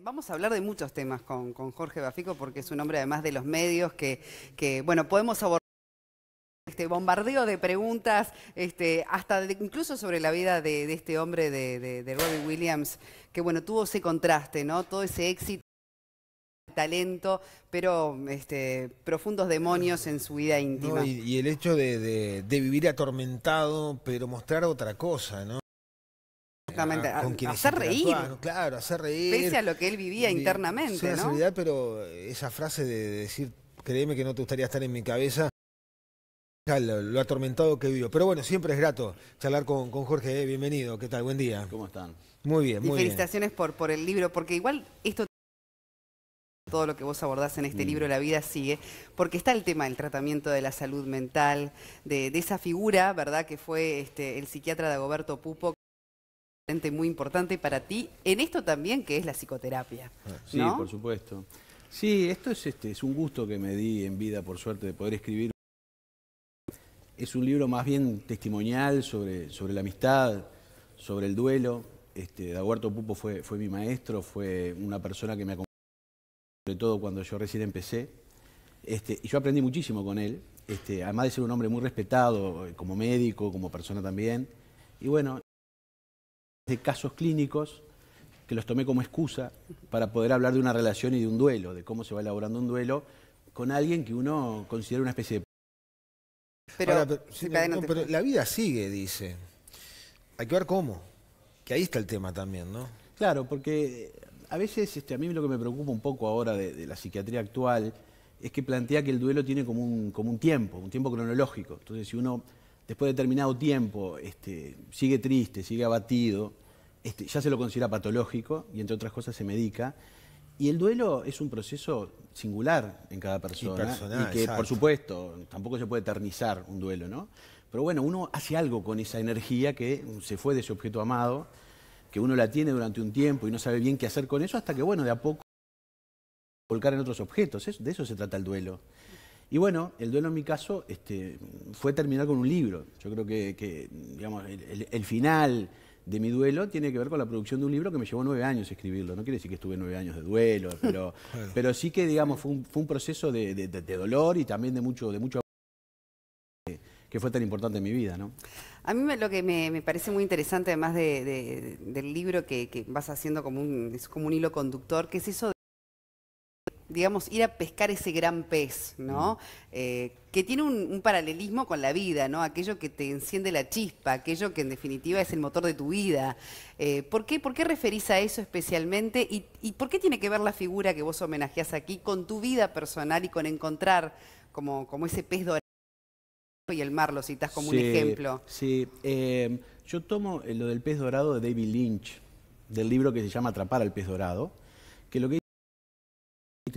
vamos a hablar de muchos temas con, Jorge Bafico porque es un hombre además de los medios que, bueno, podemos abordar este bombardeo de preguntas, este, hasta incluso sobre la vida de, este hombre de, de, Robbie Williams, que bueno, tuvo ese contraste, ¿no? Todo ese éxito talento, pero este, profundos demonios en su vida íntima. y, el hecho de, de vivir atormentado, pero mostrar otra cosa, ¿no? Exactamente, ah, con hacer reír. Claro, hacer reír. Pese a lo que él vivía internamente. pero esa frase de decir, créeme que no te gustaría estar en mi cabeza, lo, atormentado que vivió. Pero bueno, siempre es grato charlar con, con Jorge. Eh, bienvenido. ¿Qué tal? Buen día. ¿Cómo están? Muy bien, muy felicitaciones Por, por el libro, porque igual esto todo lo que vos abordás en este mm. libro La vida sigue, porque está el tema del tratamiento de la salud mental, de, esa figura, ¿verdad?, que fue este, el psiquiatra de Agoberto Pupo muy importante para ti en esto también que es la psicoterapia. Ah, sí, por supuesto. Sí, esto es este es un gusto que me di en vida por suerte de poder escribir. Es un libro más bien testimonial sobre, sobre la amistad, sobre el duelo. Este, huerto Pupo fue, fue mi maestro, fue una persona que me acompañó, sobre todo cuando yo recién empecé. Este, y yo aprendí muchísimo con él, este, además de ser un hombre muy respetado eh, como médico, como persona también. Y bueno, de casos clínicos que los tomé como excusa para poder hablar de una relación y de un duelo, de cómo se va elaborando un duelo con alguien que uno considera una especie de... Pero, pero, la vida sigue, dice. Hay que ver cómo. Que ahí está el tema también, ¿no? Claro, porque a veces este, a mí lo que me preocupa un poco ahora de, la psiquiatría actual es que plantea que el duelo tiene como un, como un tiempo, un tiempo cronológico. Entonces, si uno después de determinado tiempo este, sigue triste, sigue abatido, este, ya se lo considera patológico y entre otras cosas se medica. Y el duelo es un proceso singular en cada persona. Y, que, por supuesto, tampoco se puede eternizar un duelo, ¿no? Pero bueno, uno hace algo con esa energía que se fue de ese objeto amado, que uno la tiene durante un tiempo y no sabe bien qué hacer con eso, hasta que, bueno, de a poco volcar en otros objetos. de eso se trata el duelo. Y bueno, el duelo en mi caso este, fue terminar con un libro. Yo creo que, digamos, el, final de mi duelo tiene que ver con la producción de un libro que me llevó nueve años escribirlo. No quiere decir que estuve nueve años de duelo, pero, pero sí que digamos fue un, proceso de, dolor y también de mucho, de mucho que fue tan importante en mi vida, ¿no? A mí lo que me, parece muy interesante, además del libro que, vas haciendo como un, es como un hilo conductor, que es eso de digamos, ir a pescar ese gran pez, ¿no? Mm. Eh, que tiene un, paralelismo con la vida, ¿no? Aquello que te enciende la chispa, aquello que en definitiva es el motor de tu vida. Eh, ¿por, qué, referís a eso especialmente? ¿Y, por qué tiene que ver la figura que vos homenajeás aquí con tu vida personal y con encontrar como, como ese pez dorado? Y el mar lo citas como un ejemplo. Sí, em, yo tomo eh, lo del pez dorado de David Lynch, del libro que se llama Atrapar al pez dorado, que lo que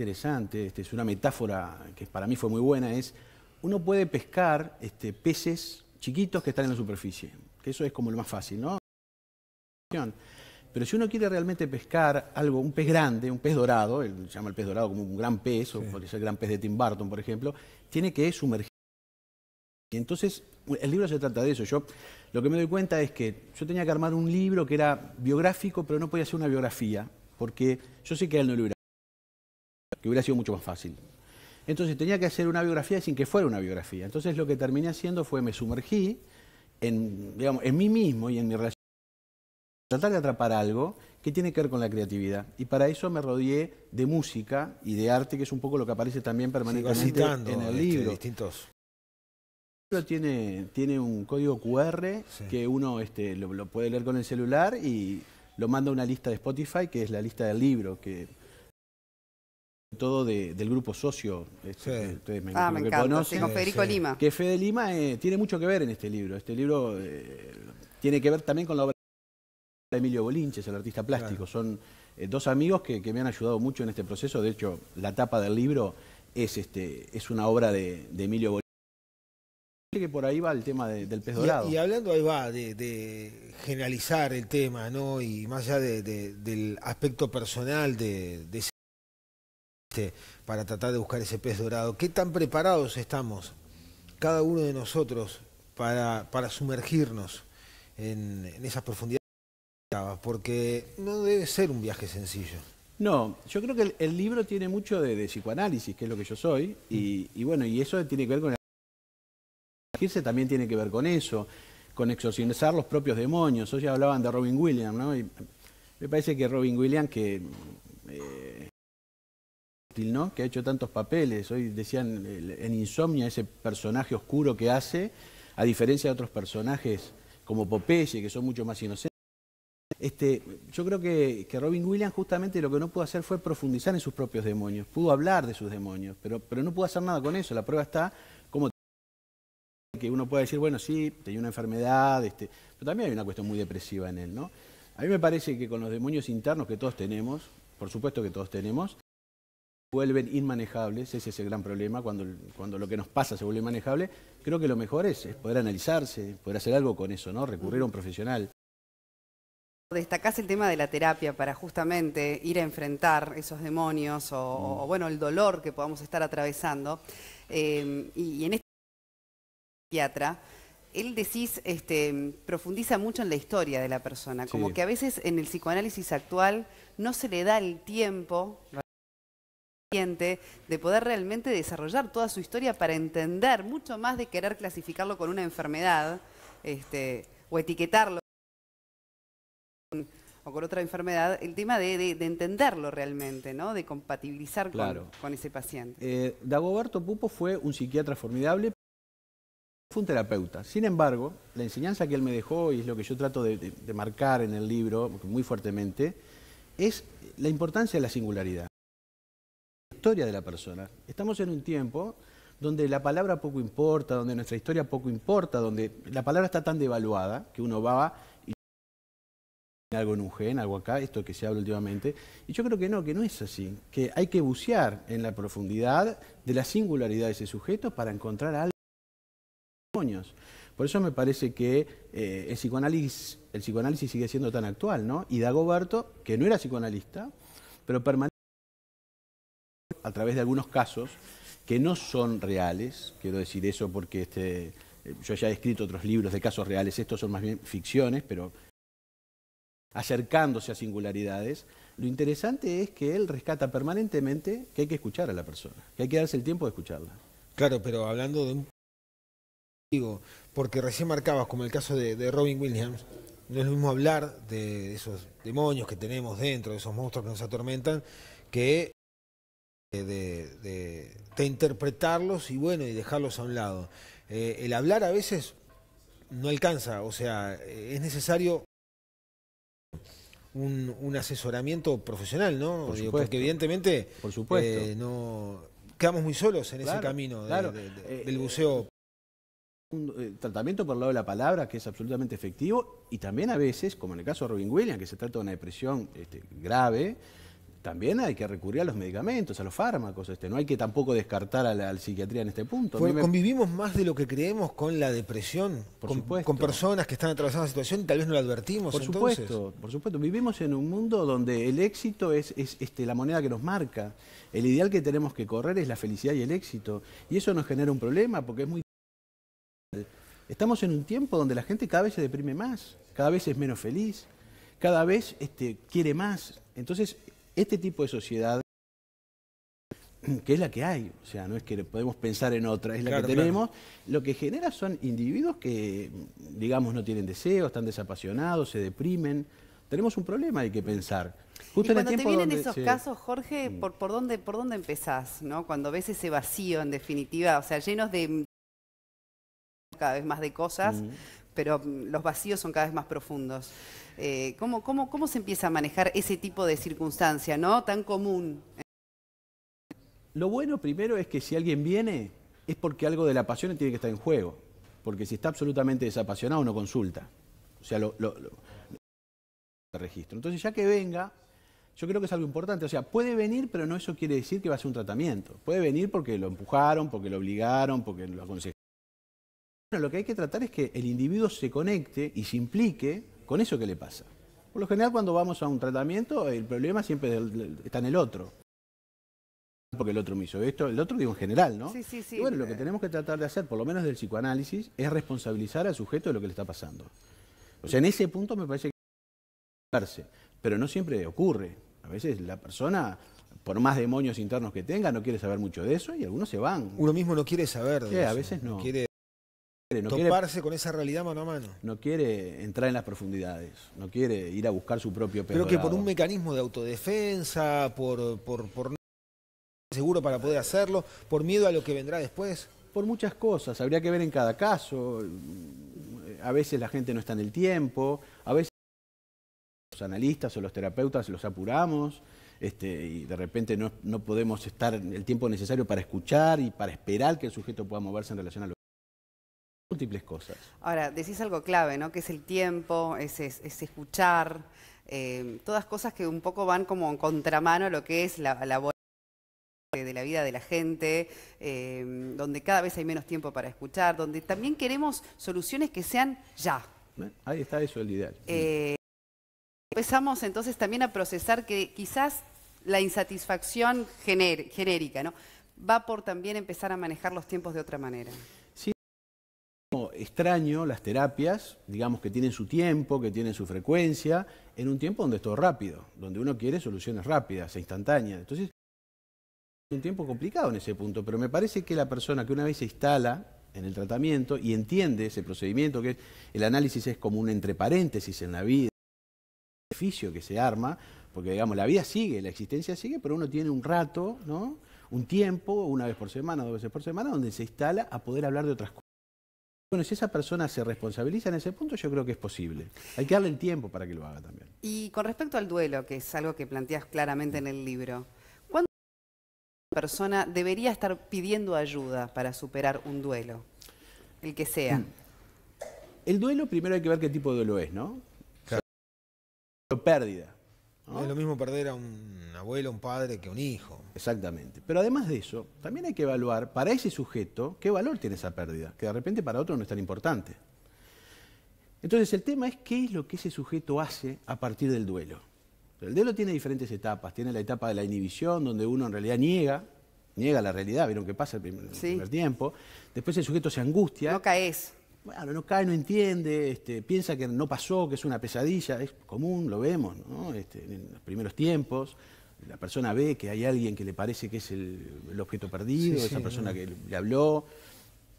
interesante, este, es una metáfora que para mí fue muy buena, es uno puede pescar este, peces chiquitos que están en la superficie, que eso es como lo más fácil, ¿no? Pero si uno quiere realmente pescar algo, un pez grande, un pez dorado, él llama el pez dorado como un gran pez, o el gran pez de Tim Burton, por ejemplo, tiene que sumergir. Y entonces, el libro se trata de eso. Yo lo que me doy cuenta es que yo tenía que armar un libro que era biográfico, pero no podía hacer una biografía, porque yo sé que él no lo hubiera hubiera sido mucho más fácil. Entonces tenía que hacer una biografía sin que fuera una biografía. Entonces lo que terminé haciendo fue me sumergí en, digamos, en mí mismo y en mi relación. Tratar de atrapar algo que tiene que ver con la creatividad. Y para eso me rodeé de música y de arte, que es un poco lo que aparece también permanentemente en el este, libro. distintos. El libro tiene, tiene un código QR que uno este, lo, puede leer con el celular y lo manda a una lista de Spotify, que es la lista del libro, que todo del grupo socio, este, que ustedes me, ah, que encanta, Federico Lima. Que Fede Lima eh, tiene mucho que ver en este libro. Este libro eh, tiene que ver también con la obra de Emilio Bolinches, el artista plástico. Son eh, dos amigos que, me han ayudado mucho en este proceso. De hecho, la tapa del libro es, este, es una obra de, Emilio Bolinches que por ahí va el tema del pez dorado. Y, hablando ahí va de, generalizar el tema, ¿no? Y más allá del aspecto personal de, de ese este, para tratar de buscar ese pez dorado. ¿Qué tan preparados estamos, cada uno de nosotros, para, sumergirnos en, esas profundidades? Porque no debe ser un viaje sencillo. No, yo creo que el, libro tiene mucho de, psicoanálisis, que es lo que yo soy, y, bueno, y eso tiene que ver con el... también tiene que ver con eso, con exorcizar los propios demonios. Hoy ya hablaban de Robin Williams, ¿no? me parece que Robin Williams, que eh, que ha hecho tantos papeles. Hoy decían en Insomnia ese personaje oscuro que hace, a diferencia de otros personajes como Popeye, que son mucho más inocentes. Este, yo creo que, Robin Williams justamente lo que no pudo hacer fue profundizar en sus propios demonios. Pudo hablar de sus demonios, pero, no pudo hacer nada con eso. La prueba está como que uno puede decir, bueno, sí, tenía una enfermedad, este, pero también hay una cuestión muy depresiva en él, A mí me parece que con los demonios internos que todos tenemos, por supuesto que todos tenemos, vuelven inmanejables, ese es el gran problema, cuando, cuando lo que nos pasa se vuelve inmanejable, creo que lo mejor es, poder analizarse, poder hacer algo con eso, ¿no? Recurrir a un profesional. Destacás el tema de la terapia para justamente ir a enfrentar esos demonios o, mm. bueno, el dolor que podamos estar atravesando. Em, y, en este psiquiatra, él decís, este, profundiza mucho en la historia de la persona, como que a veces en el psicoanálisis actual no se le da el tiempo de poder realmente desarrollar toda su historia para entender, mucho más de querer clasificarlo con una enfermedad este, o etiquetarlo o con otra enfermedad, el tema de, entenderlo realmente, ¿no? de compatibilizar con, ese paciente. Eh, Dagoberto Pupo fue un psiquiatra formidable, fue un terapeuta. Sin embargo, la enseñanza que él me dejó, y es lo que yo trato de marcar en el libro muy fuertemente, es la importancia de la singularidad historia de la persona. Estamos en un tiempo donde la palabra poco importa, donde nuestra historia poco importa, donde la palabra está tan devaluada que uno va y algo en un gen, algo acá, esto que se habla últimamente. Y yo creo que no, que no es así, que hay que bucear en la profundidad de la singularidad de ese sujeto para encontrar algo. Por eso me parece que eh, el, psicoanálisis, el psicoanálisis sigue siendo tan actual, ¿no? Y Dagoberto, que no era psicoanalista, pero permanece a través de algunos casos que no son reales, quiero decir eso porque este, eh, yo ya he escrito otros libros de casos reales, estos son más bien ficciones, pero acercándose a singularidades, lo interesante es que él rescata permanentemente que hay que escuchar a la persona, que hay que darse el tiempo de escucharla. Claro, pero hablando de un... Digo, porque recién marcabas como el caso de, de Robin Williams, no es lo mismo hablar de esos demonios que tenemos dentro, de esos monstruos que nos atormentan, que eh, de, interpretarlos y bueno, y dejarlos a un lado. Eh, el hablar a veces no alcanza, o sea, eh, es necesario un, asesoramiento profesional, ¿no? porque evidentemente Por supuesto. no quedamos muy solos en ese camino del buceo. tratamiento por el lado de la palabra que es absolutamente efectivo y también a veces, como en el caso de Robin Williams, que se trata de una depresión este, grave, también hay que recurrir a los medicamentos, a los fármacos. Este, no hay que tampoco descartar a la, psiquiatría en este punto. Convivimos más de lo que creemos con la depresión, con, personas que están atravesando la situación y tal vez no la advertimos. Por supuesto, por supuesto. Vivimos en un mundo donde el éxito es, este, la moneda que nos marca. El ideal que tenemos que correr es la felicidad y el éxito. Y eso nos genera un problema porque es muy... Estamos en un tiempo donde la gente cada vez se deprime más, cada vez es menos feliz, cada vez este, quiere más. Entonces este tipo de sociedad que es la que hay, o sea, no es que podemos pensar en otra, es la que tenemos, lo que genera son individuos que, digamos, no tienen deseo, están desapasionados, se deprimen. Tenemos un problema, hay que pensar. Justo cuando en te vienen esos casos, Jorge, mm. ¿por, dónde, ¿por dónde empezás? ¿no? Cuando ves ese vacío, en definitiva, o sea, llenos de cada vez más de cosas, mm pero mm, los vacíos son cada vez más profundos. Eh, ¿cómo, se empieza a manejar ese tipo de circunstancia ¿no? tan común? Lo bueno primero es que si alguien viene es porque algo de la pasión tiene que estar en juego, porque si está absolutamente desapasionado no consulta, o sea, lo, registro. Entonces ya que venga, yo creo que es algo importante. O sea, puede venir, pero no eso quiere decir que va a ser un tratamiento. Puede venir porque lo empujaron, porque lo obligaron, porque lo aconsejaron. Bueno, lo que hay que tratar es que el individuo se conecte y se implique con eso que le pasa. Por lo general, cuando vamos a un tratamiento, el problema siempre está en el otro. Porque el otro me hizo esto, el otro digo en general, ¿no? Sí, sí, sí. bueno, lo que tenemos que tratar de hacer, por lo menos del psicoanálisis, es responsabilizar al sujeto de lo que le está pasando. O sea, en ese punto me parece que pero no siempre ocurre. A veces la persona por más demonios internos que tenga, no quiere saber mucho de eso y algunos se van. Uno mismo no quiere saber de sí, A veces no. no quiere no Toparse con esa realidad mano a mano. No quiere entrar en las profundidades, no quiere ir a buscar su propio pero ¿Pero que por un mecanismo de autodefensa, por, por, por seguro para poder hacerlo, por miedo a lo que vendrá después. Por muchas cosas, habría que ver en cada caso. A veces la gente no está en el tiempo, a veces los analistas o los terapeutas los apuramos. Este, y de repente no, podemos estar el tiempo necesario para escuchar y para esperar que el sujeto pueda moverse en relación a lo múltiples cosas. Ahora, decís algo clave, ¿no? Que es el tiempo, es, escuchar, eh, todas cosas que un poco van como en contramano a lo que es la, labor de la vida de la gente, eh, donde cada vez hay menos tiempo para escuchar, donde también queremos soluciones que sean ya. ¿Eh? Ahí está eso, el ideal. empezamos entonces también a procesar que quizás la insatisfacción genérica ¿no? va por también empezar a manejar los tiempos de otra manera extraño las terapias, digamos que tienen su tiempo, que tienen su frecuencia, en un tiempo donde es todo rápido, donde uno quiere soluciones rápidas e instantáneas. Entonces, es un tiempo complicado en ese punto, pero me parece que la persona que una vez se instala en el tratamiento y entiende ese procedimiento, que el análisis es como un entre paréntesis en la vida, un beneficio que se arma, porque digamos, la vida sigue, la existencia sigue, pero uno tiene un rato, ¿no? un tiempo, una vez por semana, dos veces por semana, donde se instala a poder hablar de otras cosas. Bueno, si esa persona se responsabiliza en ese punto, yo creo que es posible. Hay que darle el tiempo para que lo haga también. Y con respecto al duelo, que es algo que planteas claramente en el libro, ¿cuándo una persona debería estar pidiendo ayuda para superar un duelo? El que sea. Mm. El duelo primero hay que ver qué tipo de duelo es, ¿no? pérdida. ¿no? Es lo mismo perder a un abuelo, un padre que un hijo. Exactamente. Pero además de eso, también hay que evaluar para ese sujeto qué valor tiene esa pérdida, que de repente para otro no es tan importante. Entonces el tema es qué es lo que ese sujeto hace a partir del duelo. El duelo tiene diferentes etapas. Tiene la etapa de la inhibición, donde uno en realidad niega, niega la realidad, vieron qué pasa el el primer tiempo. Después el sujeto se angustia. No caes bueno, no cae, no entiende, este, piensa que no pasó, que es una pesadilla, es común, lo vemos, este, en los primeros tiempos, la persona ve que hay alguien que le parece que es el, objeto perdido, esa persona que le habló,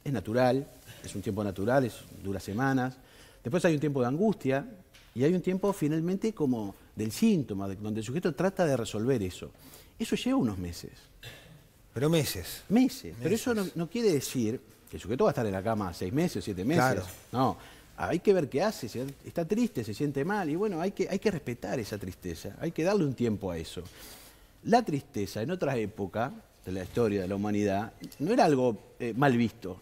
es natural, es un tiempo natural, es, dura semanas. Después hay un tiempo de angustia y hay un tiempo finalmente como del síntoma, donde el sujeto trata de resolver eso. Eso lleva unos meses. Pero meses. Meses, pero eso no quiere decir el sujeto va a estar en la cama seis meses, siete meses. Claro. No, hay que ver qué hace, está triste, se siente mal, y bueno, hay que, hay que respetar esa tristeza, hay que darle un tiempo a eso. La tristeza en otras épocas de la historia de la humanidad no era algo eh, mal visto,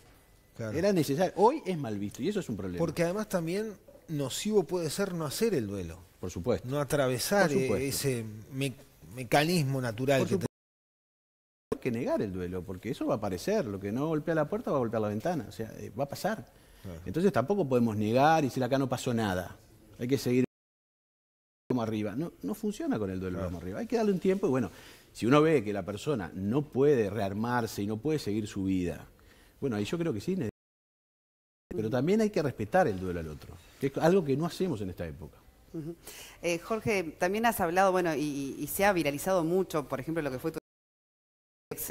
era necesario. Hoy es mal visto y eso es un problema. Porque además también nocivo puede ser no hacer el duelo. Por supuesto. No atravesar ese mecanismo natural que que negar el duelo, porque eso va a aparecer. Lo que no golpea la puerta va a golpear la ventana. O sea, eh, va a pasar. Entonces tampoco podemos negar y decir acá no pasó nada. Hay que seguir como arriba. No, funciona con el duelo como arriba. Hay que darle un tiempo y bueno, si uno ve que la persona no puede rearmarse y no puede seguir su vida, bueno, ahí yo creo que sí. Pero también hay que respetar el duelo al otro, que es algo que no hacemos en esta época. Eh, Jorge, también has hablado, bueno, y, se ha viralizado mucho, por ejemplo, lo que fue tu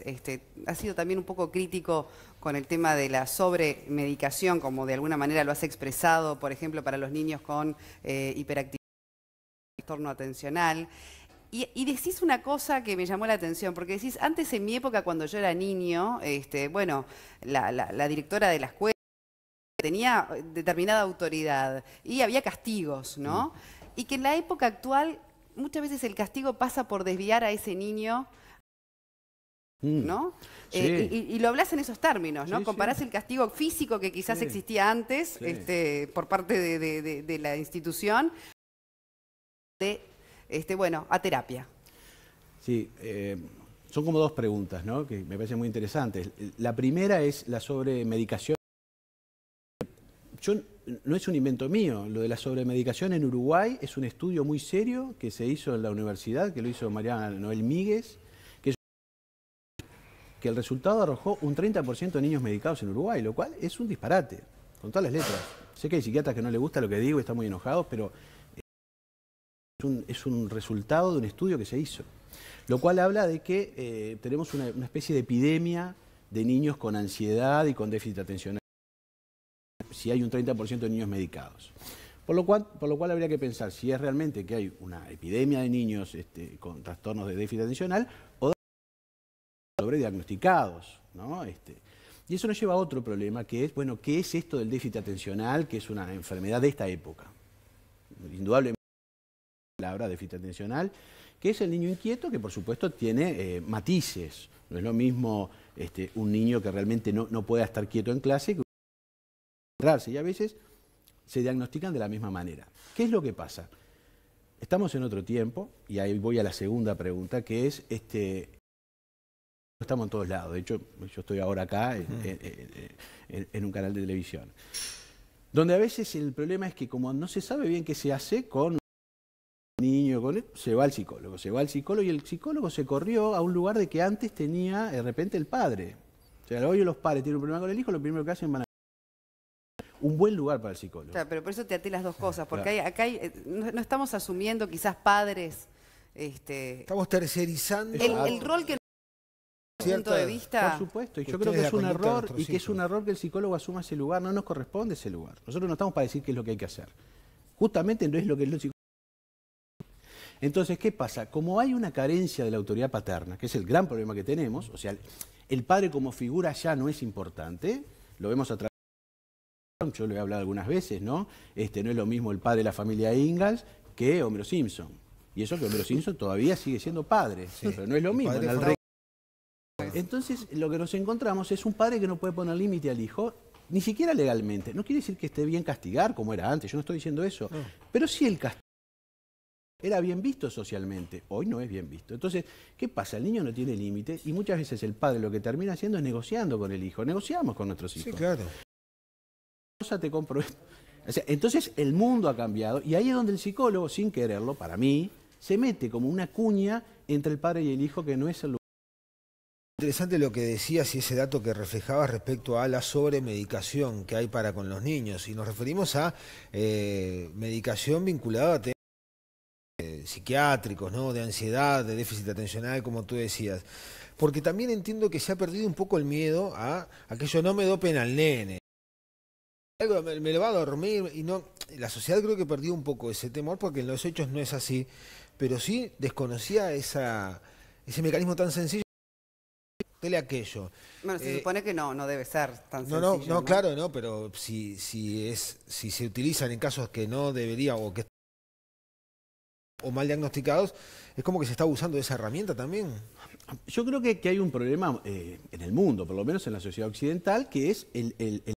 este, ha sido también un poco crítico con el tema de la sobremedicación, como de alguna manera lo has expresado, por ejemplo, para los niños con eh, hiperactividad, trastorno atencional. Y, decís una cosa que me llamó la atención, porque decís, antes en mi época, cuando yo era niño, este, bueno, la directora de la escuela tenía determinada autoridad y había castigos, ¿no? Y que en la época actual muchas veces el castigo pasa por desviar a ese niño Mm. ¿no? Eh, y, lo hablas en esos términos, ¿no? el castigo físico que quizás existía antes este, por parte de, la institución, de, este, bueno, a terapia. Sí, eh, son como dos preguntas, ¿no? Que me parecen muy interesantes. La primera es la sobremedicación. Yo, no es un invento mío, lo de la sobremedicación en Uruguay es un estudio muy serio que se hizo en la universidad, que lo hizo Mariana Noel Míguez, que el resultado arrojó un 30% de niños medicados en Uruguay, lo cual es un disparate, con todas las letras. Sé que hay psiquiatras que no les gusta lo que digo y están muy enojados, pero es un, resultado de un estudio que se hizo. Lo cual habla de que eh, tenemos una, especie de epidemia de niños con ansiedad y con déficit atencional, si hay un 30% de niños medicados. Por lo, cual, por lo cual habría que pensar si es realmente que hay una epidemia de niños este, con trastornos de déficit atencional o de sobrediagnosticados. ¿no? Este, y eso nos lleva a otro problema, que es, bueno, ¿qué es esto del déficit atencional, que es una enfermedad de esta época? Indudablemente, la palabra déficit atencional, que es el niño inquieto, que por supuesto tiene eh, matices. No es lo mismo este, un niño que realmente no, pueda estar quieto en clase que entrarse, Y a veces se diagnostican de la misma manera. ¿Qué es lo que pasa? Estamos en otro tiempo, y ahí voy a la segunda pregunta, que es este, Estamos en todos lados. De hecho, yo estoy ahora acá eh, eh, eh, en, un canal de televisión. Donde a veces el problema es que como no se sabe bien qué se hace con un niño, se va al psicólogo, se va al psicólogo y el psicólogo se corrió a un lugar de que antes tenía de repente el padre. O sea, hoy los padres tienen un problema con el hijo, lo primero que hacen van a un buen lugar para el psicólogo. pero por eso te até las dos ah, cosas, porque acá no, estamos asumiendo quizás padres... Este, estamos tercerizando... el, el rol que por supuesto, y yo creo que es un error y que es un error que el psicólogo asuma ese lugar, no nos corresponde ese lugar. Nosotros no estamos para decir qué es lo que hay que hacer. Justamente no es lo que el psicólogo entonces, ¿qué pasa? Como hay una carencia de la autoridad paterna, que es el gran problema que tenemos, o sea, el padre como figura ya no es importante, lo vemos a través yo lo he hablado algunas veces, ¿no? Este, no es lo mismo el padre de la familia Ingalls que Homero Simpson. Y eso que Homero Simpson todavía sigue siendo padre, pero no es lo mismo. Entonces, lo que nos encontramos es un padre que no puede poner límite al hijo, ni siquiera legalmente. No quiere decir que esté bien castigar, como era antes, yo no estoy diciendo eso, ah. pero sí el castigo era bien visto socialmente, hoy no es bien visto. Entonces, ¿qué pasa? El niño no tiene límites y muchas veces el padre lo que termina haciendo es negociando con el hijo, negociamos con nuestros hijos. Sí, claro. entonces el mundo ha cambiado y ahí es donde el psicólogo, sin quererlo, para mí, se mete como una cuña entre el padre y el hijo que no es el lugar interesante lo que decías y ese dato que reflejabas respecto a la sobremedicación que hay para con los niños. Y nos referimos a eh, medicación vinculada a temas eh, psiquiátricos, ¿no? de ansiedad, de déficit atencional, como tú decías. Porque también entiendo que se ha perdido un poco el miedo a aquello no me dopen al nene. me, me lo va a dormir y no. La sociedad creo que perdió un poco ese temor porque en los hechos no es así. Pero sí desconocía esa, ese mecanismo tan sencillo aquello. Bueno, se eh, supone que no, no debe ser tan no, sencillo. No, no, claro, no, pero si, es, si se utilizan en casos que no debería o que o mal diagnosticados, es como que se está abusando de esa herramienta también. Yo creo que, que hay un problema eh, en el mundo, por lo menos en la sociedad occidental, que es el, el, el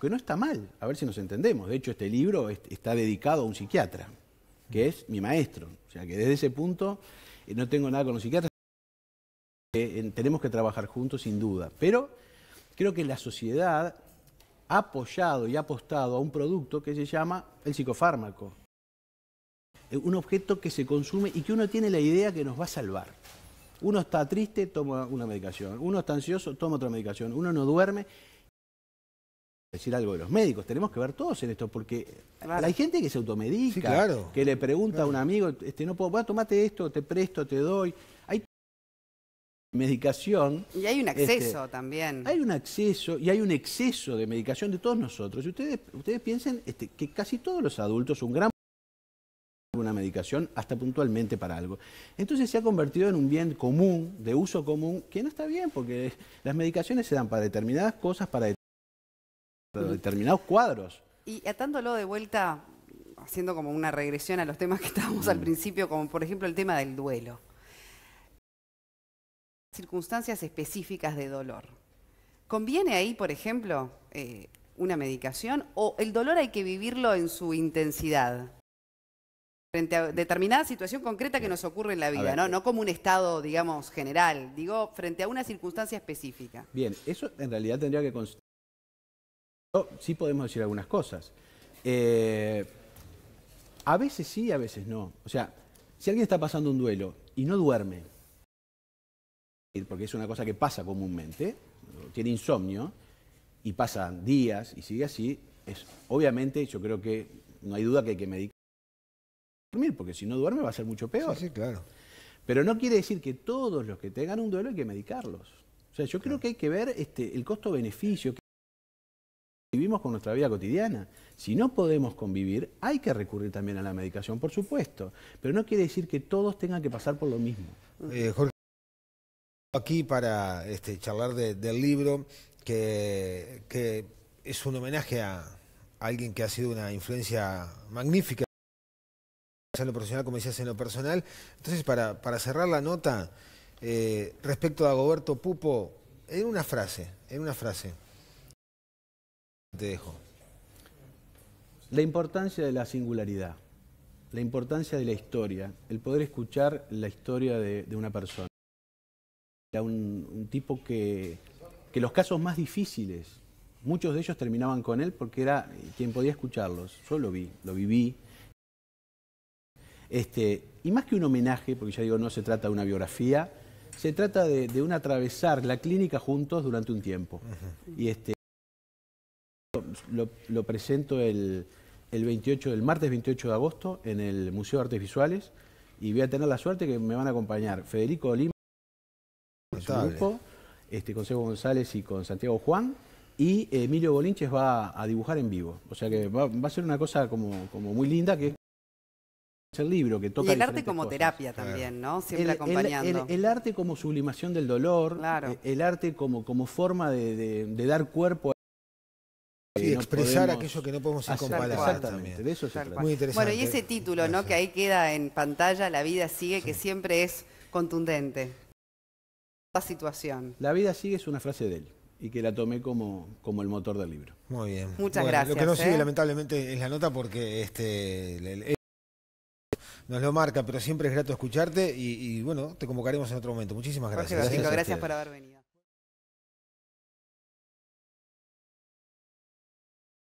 que no está mal, a ver si nos entendemos. De hecho, este libro está dedicado a un psiquiatra, que es mi maestro. O sea, que desde ese punto eh, no tengo nada con los psiquiatras. Eh, tenemos que trabajar juntos sin duda, pero creo que la sociedad ha apoyado y ha apostado a un producto que se llama el psicofármaco. Eh, un objeto que se consume y que uno tiene la idea que nos va a salvar. Uno está triste, toma una medicación. Uno está ansioso, toma otra medicación. Uno no duerme. Decir algo de los médicos, tenemos que ver todos en esto, porque hay gente que se automedica, que le pregunta a un amigo, este, no puedo, bueno, tomate esto, te presto, te doy. Hay medicación. Y hay un este, acceso también. Hay un acceso y hay un exceso de medicación de todos nosotros. Y ustedes, ustedes piensen este, que casi todos los adultos, un gran una medicación hasta puntualmente para algo. Entonces se ha convertido en un bien común, de uso común, que no está bien porque las medicaciones se dan para determinadas cosas, para, determinados cuadros. Y atándolo de vuelta, haciendo como una regresión a los temas que estábamos al mm. principio, como por ejemplo el tema del duelo circunstancias específicas de dolor. ¿Conviene ahí, por ejemplo, eh, una medicación o el dolor hay que vivirlo en su intensidad? frente a determinada situación concreta que nos ocurre en la vida, eh. ¿no? como un estado, digamos, general, digo, frente a una circunstancia específica. Bien, eso en realidad tendría que... Sí podemos decir algunas cosas. Eh, a veces sí, a veces no. O sea, si alguien está pasando un duelo y no duerme, porque es una cosa que pasa comúnmente, tiene insomnio y pasan días y sigue así, es, obviamente yo creo que no hay duda que hay que medicar dormir, porque si no duerme va a ser mucho peor. Sí, claro. Pero no quiere decir que todos los que tengan un duelo hay que medicarlos. O sea, yo creo que hay que ver este, el costo-beneficio que vivimos con nuestra vida cotidiana. Si no podemos convivir, hay que recurrir también a la medicación, por supuesto. Pero no quiere decir que todos tengan que pasar por lo mismo. Eh, Jorge. Aquí para este, charlar del libro, que, es un homenaje a, alguien que ha sido una influencia magnífica, en lo profesional como decías en lo personal. Entonces, para, cerrar la nota, eh, respecto a Goberto Pupo, en una frase, en una frase, te dejo. La importancia de la singularidad, la importancia de la historia, el poder escuchar la historia de una persona. Era un, tipo que, los casos más difíciles, muchos de ellos terminaban con él porque era quien podía escucharlos. Yo lo vi, lo viví. Este, y más que un homenaje, porque ya digo, no se trata de una biografía, se trata de, de un atravesar la clínica juntos durante un tiempo. Y este, lo, presento el, el, 28, el martes 28 de agosto en el Museo de Artes Visuales y voy a tener la suerte que me van a acompañar Federico Lima, este, con Sebo González y con Santiago Juan. Y eh, Emilio Bolinches va a dibujar en vivo. O sea que va, a ser una cosa como, muy linda, que el libro que toca y el arte como terapia también, ¿no? Siempre el, acompañando. El, arte como sublimación del dolor, eh, el arte como, forma de, dar cuerpo a y expresar aquello que no podemos incomparar Exactamente, eso se Muy interesante. Bueno, y ese título, ¿no? Que ahí queda en pantalla, La vida sigue, que siempre es contundente situación. La vida sigue es una frase de él y que la tomé como, como el motor del libro. Muy bien. Muchas gracias. Lo que no sigue ¿eh? lamentablemente es la nota porque este nos lo marca, pero siempre es grato escucharte y, bueno, te convocaremos en otro momento. Muchísimas gracias. gracias, gracias por haber venido.